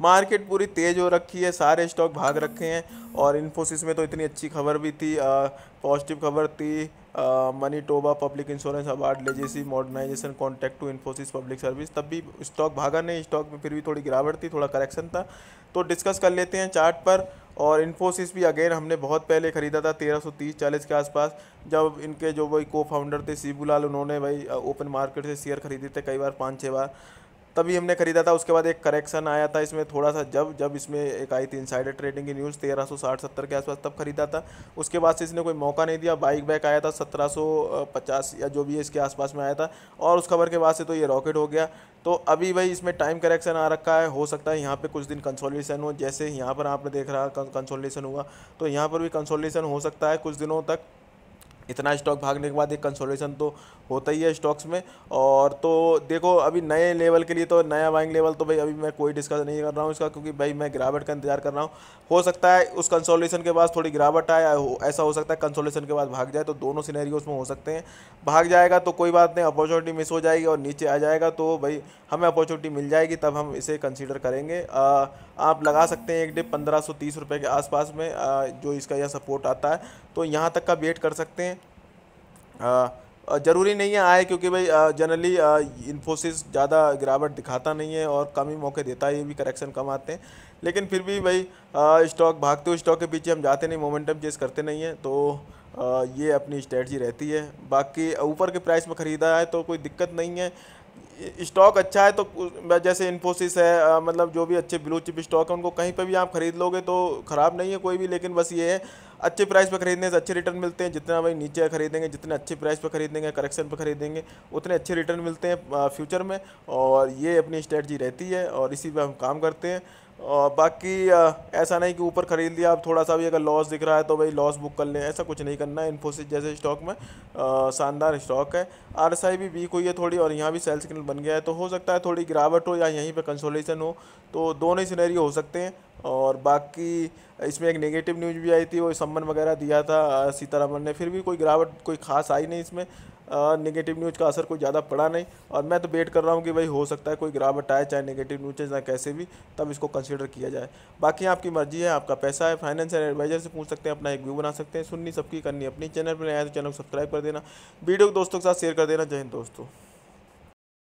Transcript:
market पूरी तेज़ हो रखी है सारे स्टॉक भाग रखे हैं और इन्फोसिस में तो इतनी अच्छी खबर भी थी पॉजिटिव खबर थी Manitoba public insurance award legacy modernisation contact to Infosys public service तब भी स्टॉक भागा नहीं स्टॉक में फिर भी थोड़ी गिरावट थी थोड़ा करेक्शन था तो डिस्कस कर लेते हैं चार्ट पर और इन्फोसिस भी अगेन हमने बहुत पहले ख़रीदा था तेरह सौ तीस चालीस के आसपास जब इनके जो वही को फाउंडर थे शिबूलाल उन्होंने भाई ओपन मार्केट से शेयर खरीदे थे कई बार पाँच छः बार तभी हमने ख़रीदा था उसके बाद एक करेक्शन आया था इसमें थोड़ा सा जब जब इसमें एक आई थी इनसाइडर ट्रेडिंग की न्यूज़ तेरह सौ साठ सत्तर के आसपास तब ख़रीदा था उसके बाद से इसने कोई मौका नहीं दिया बाइक बैक आया था सत्रह सौ पचास या जो भी है इसके आसपास में आया था और उस खबर के बाद से तो ये रॉकेट हो गया तो अभी भाई इसमें टाइम करेक्शन आ रखा है हो सकता है यहाँ पे कुछ दिन कंसोलिडेशन हो जैसे यहाँ पर आपने देख रहा कंसोलिडेशन हुआ तो यहाँ पर भी कंसोलिडेशन हो सकता है कुछ दिनों तक इतना स्टॉक भागने के बाद एक कंसोलेशन तो होता ही है स्टॉक्स में और तो देखो अभी नए लेवल के लिए तो नया बाइंग लेवल तो भाई अभी मैं कोई डिस्कस नहीं कर रहा हूँ इसका क्योंकि भाई मैं गिरावट का इंतजार कर रहा हूँ हो सकता है उस कंसोलेशन के बाद थोड़ी गिरावट आए ऐसा हो सकता है कंसोलेशन के बाद भाग जाए तो दोनों सिनेरी उसमें हो सकते हैं भाग जाएगा तो कोई बात नहीं अपॉर्चुनिटी मिस हो जाएगी और नीचे आ जाएगा तो भाई हमें अपॉर्चुनिटी मिल जाएगी तब हम इसे कंसिडर करेंगे आप लगा सकते हैं एक डे पंद्रह सौ तीस रुपये के आसपास में जो इसका यह सपोर्ट आता है तो यहाँ तक का वेट कर सकते हैं ज़रूरी नहीं है आए क्योंकि भाई जनरली इन्फोसिस ज़्यादा गिरावट दिखाता नहीं है और कम ही मौके देता है ये भी करेक्शन कम आते हैं लेकिन फिर भी भाई स्टॉक भागते हुए स्टॉक के पीछे हम जाते नहीं मोमेंटम चेस करते नहीं हैं तो ये अपनी स्ट्रेटजी रहती है बाकी ऊपर के प्राइस में ख़रीदा है तो कोई दिक्कत नहीं है स्टॉक अच्छा है तो जैसे इन्फोसिस है मतलब जो भी अच्छे ब्लू चिप स्टॉक है उनको कहीं पर भी आप ख़रीद लोगे तो ख़राब नहीं है कोई भी लेकिन बस ये है अच्छे प्राइस पर खरीदने से अच्छे रिटर्न मिलते हैं जितना भाई नीचे खरीदेंगे जितने अच्छे प्राइस पर खरीदेंगे करेक्शन पर खरीदेंगे उतने अच्छे रिटर्न मिलते हैं फ्यूचर में और ये अपनी स्ट्रेटजी रहती है और इसी पर हम काम करते हैं और बाकी ऐसा नहीं कि ऊपर ख़रीद लिया आप थोड़ा सा भी अगर लॉस दिख रहा है तो भाई लॉस बुक कर लें ऐसा कुछ नहीं करना है इन्फोसिस जैसे स्टॉक में शानदार स्टॉक है आर भी वीक हुई है थोड़ी और यहाँ भी सेल सिग्नल बन गया है तो हो सकता है थोड़ी गिरावट हो या यहीं पर कंसोलेशन हो तो दोनों ही सिनेरियो हो सकते हैं और बाकी इसमें एक नेगेटिव न्यूज़ भी आई थी वो सम्मन वगैरह दिया था सीतारामन ने फिर भी कोई गिरावट कोई खास आई नहीं इसमें नेगेटिव न्यूज़ का असर कोई ज़्यादा पड़ा नहीं और मैं तो वेट कर रहा हूँ कि भाई हो सकता है कोई गिरावट आए चाहे नेगेटिव न्यूज चाहे कैसे भी तब इसको कंसिडर किया जाए बाकी आपकी मर्जी है आपका पैसा है फाइनेंस एडवाइजर से पूछ सकते हैं अपना एक व्यू बना सकते हैं सुननी सबकी करनी अपनी चैनल पर नया तो चैनल को सब्सक्राइब कर देना वीडियो को दोस्तों के साथ शेयर कर देना जय हिंद दोस्तों